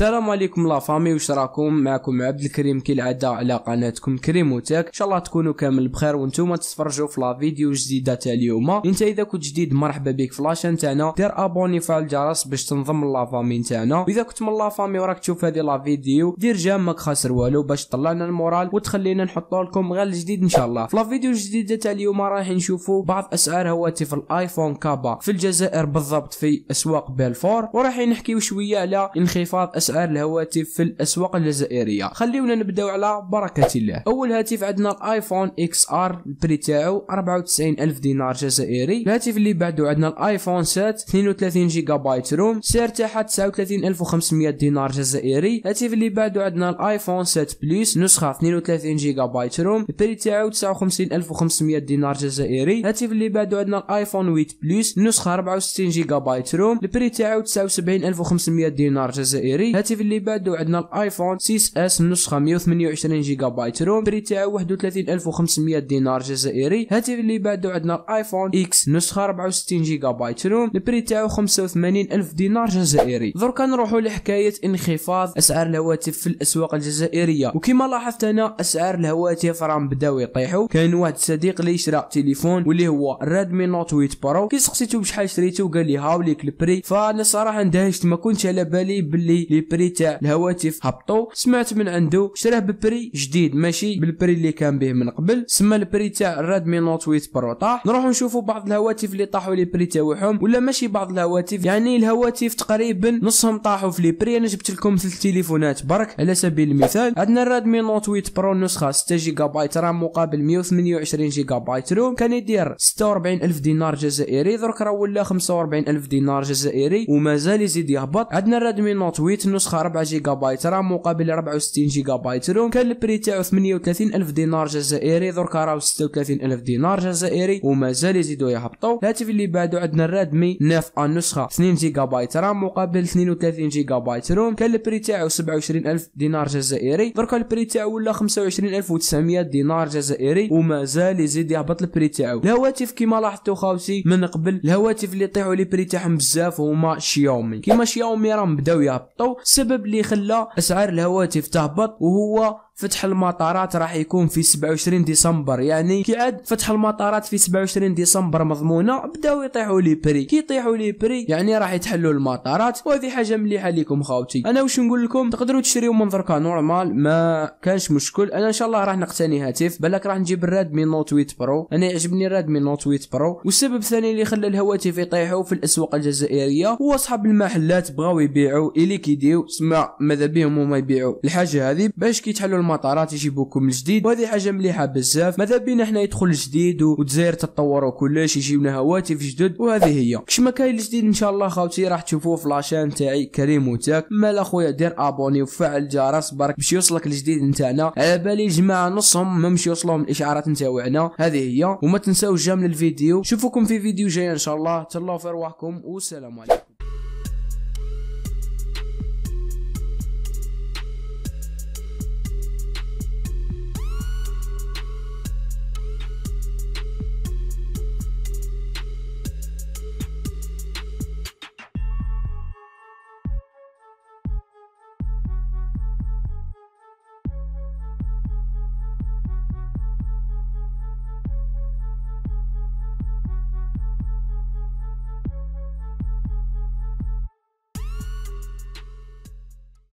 السلام عليكم لا فامي واش راكم معكم عبد الكريم كالعاده على قناتكم كريم وتاك ان شاء الله تكونوا كامل بخير وانتم تتفرجوا في لا فيديو جديده تاع اليوم انت اذا كنت جديد مرحبا بك في لاشين تاعنا دير ابوني فعل الجرس باش تنضم لا فامي تاعنا واذا كنت من لا فامي وراك تشوف هذه لا فيديو دير جام ماك خاسر والو باش طلعنا المورال وتخلينا نحطوا لكم غير الجديد ان شاء الله في لا فيديو الجديده تاع اليوم راح نشوفوا بعض اسعار هواتف الايفون كابا في الجزائر بالضبط في اسواق بلفور وراح نحكيو شويه على انخفاض اسعار اسعار الهواتف في الاسواق الجزائريه خليونا نبداو على بركه الله اول هاتف عندنا الايفون اكس ار البري تاعو 94000 دينار جزائري الهاتف اللي بعده عندنا الايفون 7 32 جيجا بايت روم سعر تاعها 39500 دينار جزائري الهاتف اللي بعده عندنا الايفون 7 بلس نسخه 32 جيجا بايت روم البري تاعو 59500 دينار جزائري الهاتف اللي بعده عندنا الايفون 8 بلس نسخه 64 جيجا بايت روم البري تاعو 79500 دينار جزائري الهاتف اللي بعده عندنا الايفون 6 اس النسخه 128 جيجا بايت روم بري تاعو 31500 دينار جزائري الهاتف اللي بعده عندنا الايفون اكس نسخه 64 جيجا بايت روم البري تاعو 85000 دينار جزائري درك نروحوا لحكايه انخفاض اسعار الهواتف في الاسواق الجزائريه وكما لاحظت انا اسعار الهواتف راهم بداو يطيحوا كاين واحد صديق اللي شرا تليفون واللي هو ريدمي نوت 8 برو كي سقسيتو بشحال شريتو قال لي هاوليك البري فانا صراحه اندهشت ما كنتش على بالي باللي لي بري تاع الهواتف هبطوا سمعت من عنده شراه ببري جديد ماشي بالبري اللي كان به من قبل سما البري تاع الرادمي نوت 8 برو طاح نروحوا نشوفوا بعض الهواتف اللي طاحوا لي بري تاعهم ولا ماشي بعض الهواتف يعني الهواتف تقريبا نصهم طاحوا في لي بري انا جبت لكم ثلاث تليفونات برك على سبيل المثال عندنا الرادمي نوت 8 برو نسخه 6 جيجا بايت رام مقابل 128 جيجا بايت روم كان يدير 46000 دينار جزائري درك راه ولا 45000 دينار جزائري ومازال يزيد يهبط عندنا الرادمي نوت 8 نسخه 4 جيجا بايت رام مقابل 64 جيجا بايت روم كان البري تاعو 38 الف دينار جزائري درك راهو 36 الف دينار جزائري ومازال يزيدوا يهبطوا الهاتف اللي بعده عندنا الرادمي 9 نسخه 2 جيجا بايت رام مقابل 32 جيجا بايت روم كان البري تاعو 27 الف دينار جزائري درك البري تاعو ولا 25 الف و900 دينار جزائري ومازال يزيد يهبط البري تاعو الهواتف كيما لاحظتوا خاوتي من قبل الهواتف اللي طيحوا لي بري تاعهم بزاف هما شياومي كيما شياومي راهم بداو يهبطوا سبب اللي خلى اسعار الهواتف تهبط وهو فتح المطارات راح يكون في 27 ديسمبر يعني كي عاد فتح المطارات في 27 ديسمبر مضمونه بداو يطيحوا لي بري كي يطيحوا لي بري يعني راح يتحلوا المطارات وهذه حاجه مليحه ليكم خاوتي انا واش نقول لكم تقدروا تشريو من دركا نورمال ما كانش مشكل انا ان شاء الله راح نقتني هاتف بالك راح نجيب الرادمي نوت 8 برو انا يعجبني الرادمي نوت 8 برو والسبب الثاني اللي خلى الهواتف يطيحوا في الاسواق الجزائريه هو اصحاب المحلات بغاو يبيعوا الي كيديو سمع ماذا بهم هما يبيعوا الحاجه هذه باش كيتحلوا المطارات يجيبوكم الجديد وهذه حاجه مليحه بزاف ماذا بينا حنا يدخل الجديد والجزائر تتطور وكلش يجيبنا هواتف جدد وهذه هي كش ما كاين الجديد ان شاء الله خاوتي راح تشوفوه في لاشين تاعي كريم وتاك مالا خويا دير ابوني وفعل الجرس برك باش يوصلك الجديد نتاعنا على بالي جماعه نصهم ما مش يوصلهم الاشعارات نتاعنا هذه هي وما تنساوش جامل الفيديو شوفوكم في فيديو جاي ان شاء الله تهلاو في رواحكم والسلام عليكم